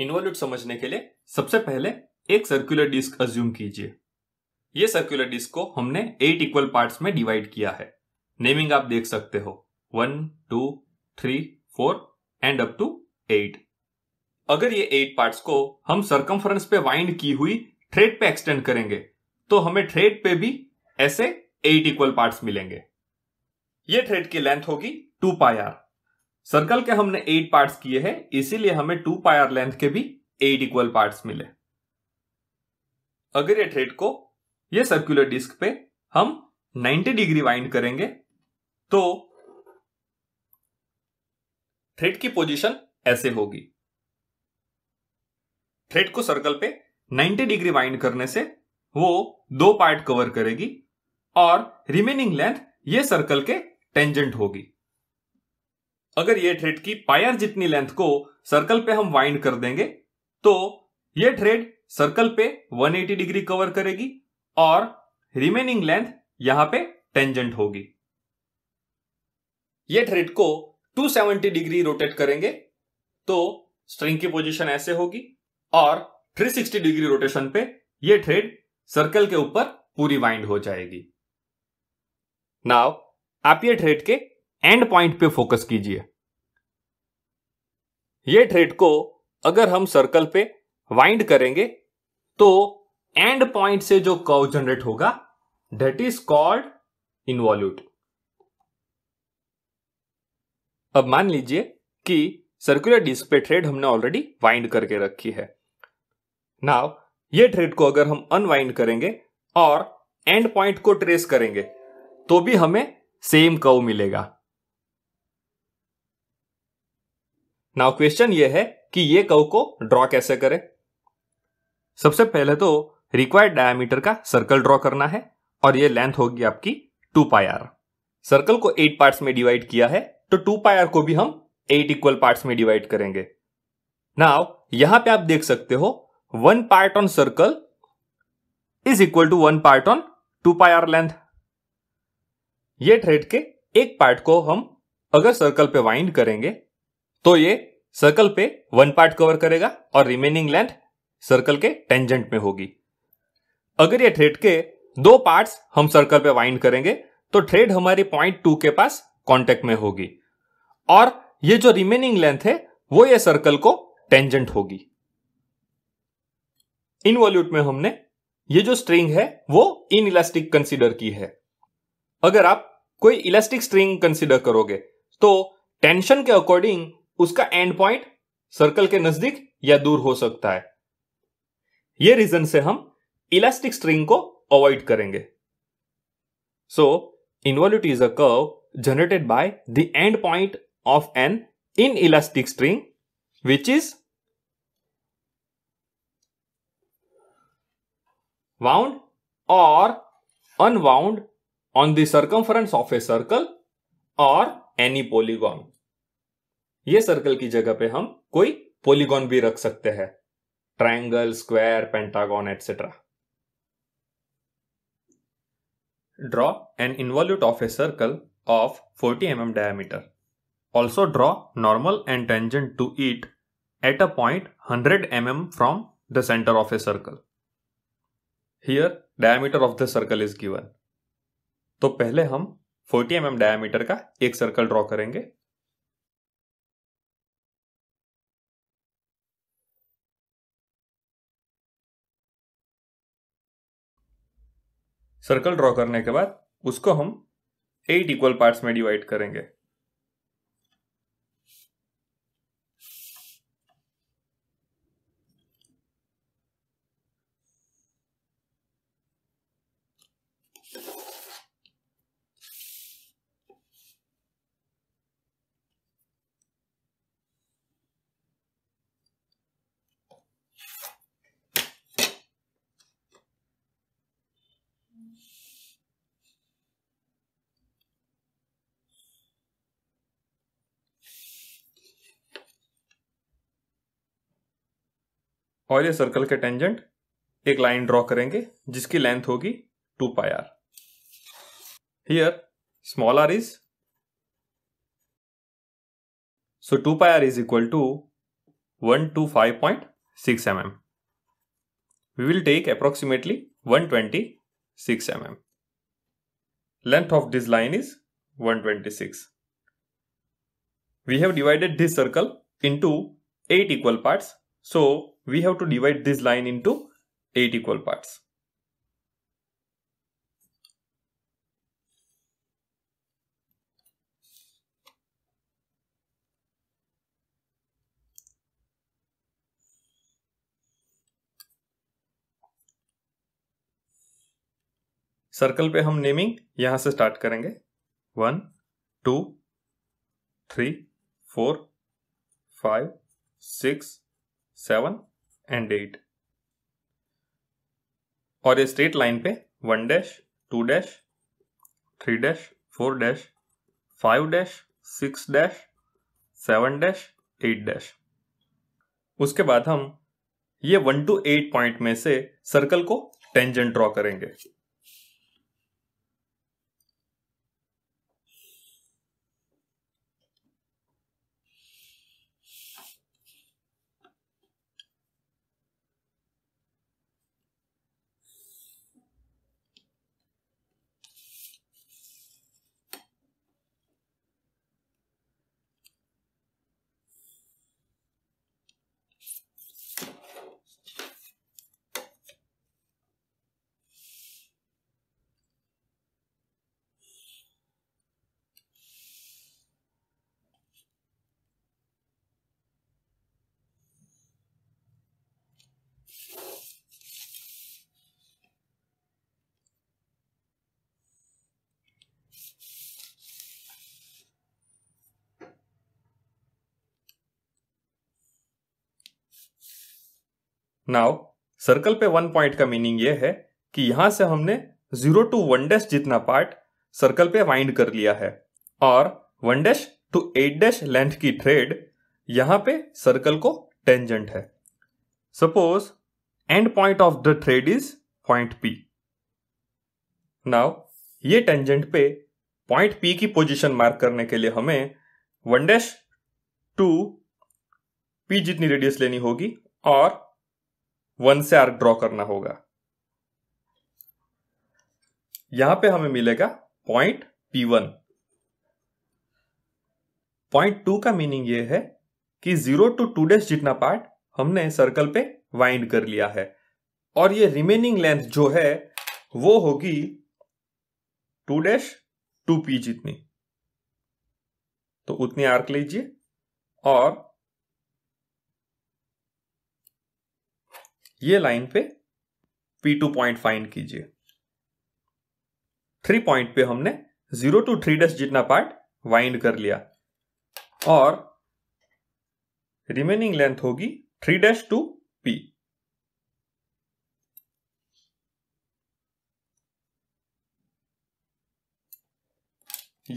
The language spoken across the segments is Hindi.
इन्वॉल्यूट समझने के लिए सबसे पहले एक सर्कुलर डिस्क अज्यूम कीजिए यह सर्कुलर डिस्क को हमने एट इक्वल पार्ट्स में डिवाइड किया है नेमिंग आप देख सकते हो one two three four and up to eight अगर ये एट पार्ट्स को हम सरकमफ्रेंस पे वाइंड की हुई थ्रेड पे एक्सटेंड करेंगे तो हमें थ्रेड पे भी ऐसे एट इक्वल पार्ट्स मिलेंगे ये थ्रेड की लेंथ होगी टू पाई आर सर्कल के हमने एट पार्ट्स किए हैं इसीलिए हमें टू पायर लेंथ के भी एट इक्वल पार्ट्स मिले अगर ये थ्रेड को ये सर्कुलर डिस्क पे हम 90 डिग्री वाइंड करेंगे तो थ्रेड की पोजीशन ऐसे होगी थ्रेड को सर्कल पे 90 डिग्री वाइंड करने से वो दो पार्ट कवर करेगी और रिमेनिंग लेंथ ये सर्कल के टेंजेंट होगी अगर ये थ्रेड की पायर जितनी लेंथ को सर्कल पे हम वाइंड कर देंगे तो ये थ्रेड सर्कल पे 180 डिग्री कवर करेगी और रिमेनिंग लेंथ यहां पे टेंजेंट होगी ये थ्रेड को 270 डिग्री रोटेट करेंगे तो स्ट्रिंग की पोजीशन ऐसे होगी और 360 डिग्री रोटेशन पे ये थ्रेड सर्कल के ऊपर पूरी वाइंड हो जाएगी नाउ आप ये थ्रेड के एंड पॉइंट पे फोकस कीजिए ये थ्रेड को अगर हम सर्कल पे वाइंड करेंगे तो एंड पॉइंट से जो कर्व जनरेट होगा दैट इज कॉल्ड इनवॉल्यूट अब मान लीजिए कि सर्कुलर डिस्क पे थ्रेड हमने ऑलरेडी वाइंड करके रखी है नाउ ये थ्रेड को अगर हम अनवाइंड करेंगे और एंड पॉइंट को ट्रेस करेंगे तो भी हमें सेम कर्व मिलेगा नाउ क्वेश्चन ये है कि ये कव को ड्रॉ कैसे करें सबसे पहले तो रिक्वायर्ड डायमीटर का सर्कल ड्रॉ करना है और ये लेंथ होगी आपकी टू पाई आर सर्कल को एट पार्ट्स में डिवाइड किया है तो टू पाई आर को भी हम एट इक्वल पार्ट्स में डिवाइड करेंगे नाउ यहां पे आप देख सकते हो one part on circle is equal to one part on two pi R length ये थ्रेड के एक पार्ट को हम अगर सर्कल पे वाइंड करेंगे तो ये सर्कल पे वन पार्ट कवर करेगा और रिमेनिंग लेंथ सर्कल के टेंजेंट में होगी अगर ये थ्रेड के दो पार्ट्स हम सर्कल पे वाइंड करेंगे तो थ्रेड हमारी पॉइंट टू के पास कांटेक्ट में होगी और ये जो रिमेनिंग लेंथ है वो ये सर्कल को टेंजेंट होगी इनवॉल्यूट में हमने ये जो स्ट्रिंग है वो इन इलास्टिक कंसिडर की है अगर आप कोई इलास्टिक स्ट्रिंग कंसिडर करोगे तो टेंशन के अकॉर्डिंग उसका एंड पॉइंट सर्कल के नजदीक या दूर हो सकता है यह रीजन से हम इलास्टिक स्ट्रिंग को अवॉइड करेंगे so involute is a curve generated by the end point of an inelastic string which is wound और unwound on the circumference of a circle और एनी polygon. ये सर्कल की जगह पे हम कोई पॉलीगॉन भी रख सकते हैं triangle, square pentagon etcetera draw an involute of a circle of 40 M M diameter also draw normal and tangent to it at a point 100 M M from the centre of a circle here diameter of the circle is given तो पहले हम 40 एम एम डायमीटर का एक सर्कल ड्रॉ करेंगे सर्कल ड्रॉ करने के बाद उसको हम एट इक्वल पार्ट्स में डिवाइड करेंगे और ये सर्कल के टेंजेंट एक लाइन ड्रॉ करेंगे जिसकी लेंथ होगी two pi R here small R is so two pi are is equal to one two five point six M M we will take approximately one twenty six M M length of this line is one twenty six we have divided this circle in eight equal parts so we have to divide this line into eight equal parts. Circle पे हम नेमिंग यहां से स्टार्ट करेंगे one two three four five six seven and eight और ये स्ट्रेट लाइन पे one dash two dash three dash four dash five dash six dash seven dash eight dash उसके बाद हम ये वन टू एट पॉइंट में से सर्कल को टेंजेंट ड्रॉ करेंगे नाउ सर्कल पे वन पॉइंट का मीनिंग ये है कि यहां से हमने जीरो टू वन डैश जितना पार्ट सर्कल पे वाइंड कर लिया है और one dash two eight dash length की थ्रेड यहां पे सर्कल को टेंजेंट है suppose end point of the thread is point P now ये टेंजेंट पे पॉइंट पी की पोजीशन मार्क करने के लिए हमें वन डैश टू पी जितनी रेडियस लेनी होगी और वन से आर्क ड्रॉ करना होगा यहां पे हमें मिलेगा point P one point two का मीनिंग ये है कि जीरो टू टू डेस जितना पार्ट हमने सर्कल पे वाइंड कर लिया है और ये रिमेनिंग लेंथ जो है वो होगी टू डैश टू पी जितनी तो उतनी आर्क लीजिए और ये लाइन पे पी टू पॉइंट फाइंड कीजिए थ्री पॉइंट पे हमने जीरो टू थ्री डैश जितना पार्ट वाइंड कर लिया और रिमेनिंग लेंथ होगी थ्री डैश टू पी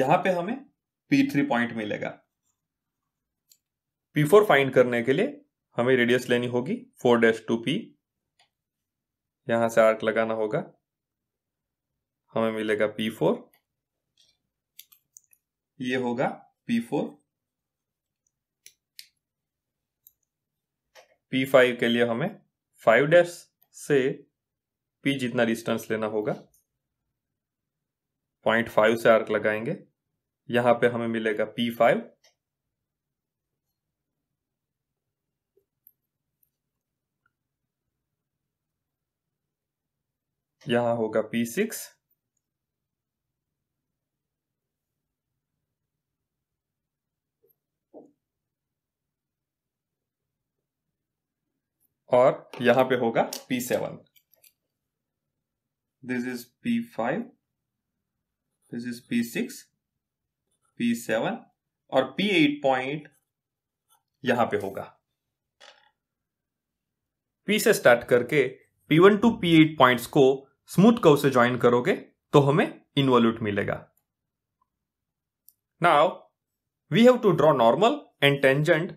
यहां पे हमें पी थ्री पॉइंट मिलेगा पी फोर फाइंड करने के लिए हमें रेडियस लेनी होगी फोर डैश टू पी यहां से आर्क लगाना होगा हमें मिलेगा P4 ये होगा P4 P5 के लिए हमें 5 डैश से P जितना डिस्टेंस लेना होगा पॉइंट फाइव से आर्क लगाएंगे यहां पे हमें मिलेगा P5 यहां होगा पी सिक्स और यहां पे होगा P seven this is P five this is P six P seven और पी एट पॉइंट यहां पे होगा पी से स्टार्ट करके P one two P eight points को स्मूथ कर्व से ज्वाइन करोगे तो हमें इन्वोल्यूट मिलेगा now we have to draw normal and tangent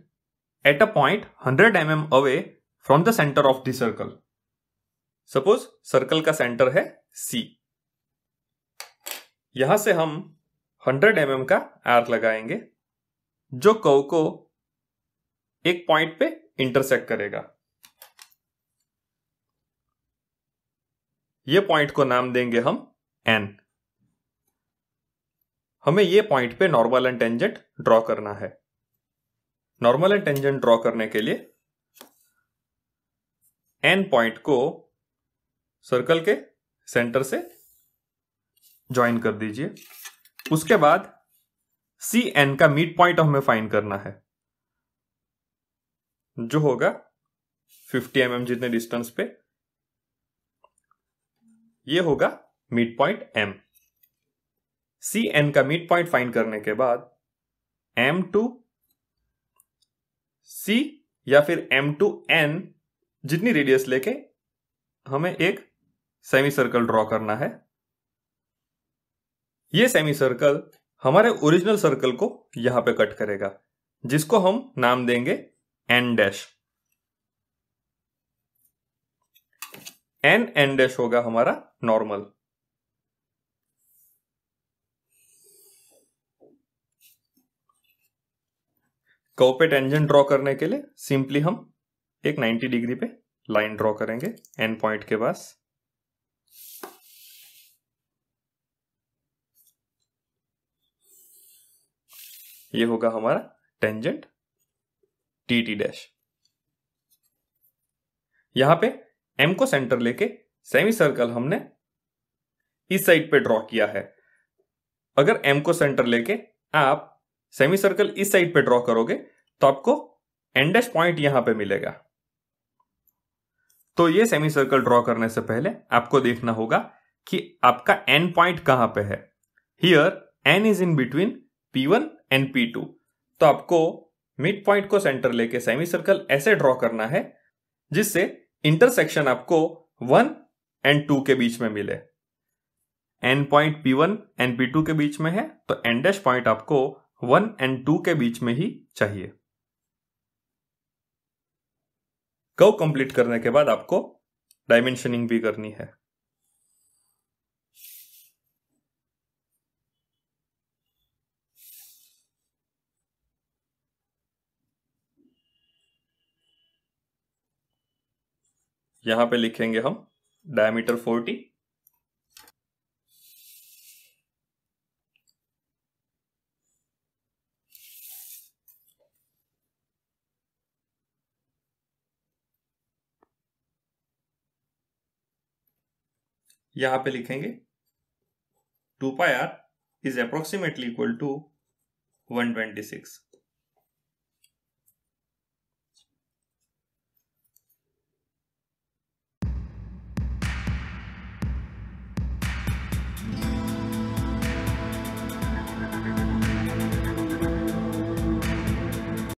at a point 100 m away from the centre of the circle suppose circle का सेंटर है सी यहां से हम 100 एम mm का आर्क लगाएंगे जो कव को एक पॉइंट पे इंटरसेक्ट करेगा ये पॉइंट को नाम देंगे हम एन हमें ये पॉइंट पे नॉर्मल एंड टेंजेंट ड्रॉ करना है नॉर्मल एंड टेंजेंट ड्रॉ करने के लिए एन पॉइंट को सर्कल के सेंटर से ज्वाइन कर दीजिए उसके बाद सी एन का मिड पॉइंट हमें फाइंड करना है जो होगा 50 एम mm जितने डिस्टेंस पे ये होगा mid point M C N का मिड पॉइंट फाइंड करने के बाद एम टू सी या फिर एम टू एन जितनी रेडियस लेके हमें एक सेमी सर्कल ड्रॉ करना है ये सेमी सर्कल हमारे ओरिजिनल सर्कल को यहां पे कट करेगा जिसको हम नाम देंगे N dash N N dash होगा हमारा नॉर्मल कॉपेट एंजन ड्रॉ करने के लिए सिंपली हम एक 90 डिग्री पे लाइन ड्रॉ करेंगे एन पॉइंट के पास ये होगा हमारा टेंजेंट टी टी डैश यहां पे एम को सेंटर लेके सेमी सर्कल हमने इस साइड पे ड्रॉ किया है अगर एम को सेंटर लेके आप सेमी सर्कल इस साइड पे ड्रॉ करोगे तो आपको एंडेस पॉइंट यहां पे मिलेगा तो ये सेमी सर्कल ड्रॉ करने से पहले आपको देखना होगा कि आपका एन पॉइंट कहां पे है here N is in between P one and P two तो आपको मिड पॉइंट को सेंटर लेके सेमी सर्कल ऐसे ड्रॉ करना है जिससे इंटरसेक्शन आपको वन एंड टू के बीच में मिले N point P one and P two के बीच में है तो एन डैश पॉइंट आपको वन एंड टू के बीच में ही चाहिए कव कंप्लीट करने के बाद आपको डायमेंशनिंग भी करनी है यहां पे लिखेंगे हम डायमीटर 40 यहां पे लिखेंगे two pi are is approximately equal to 126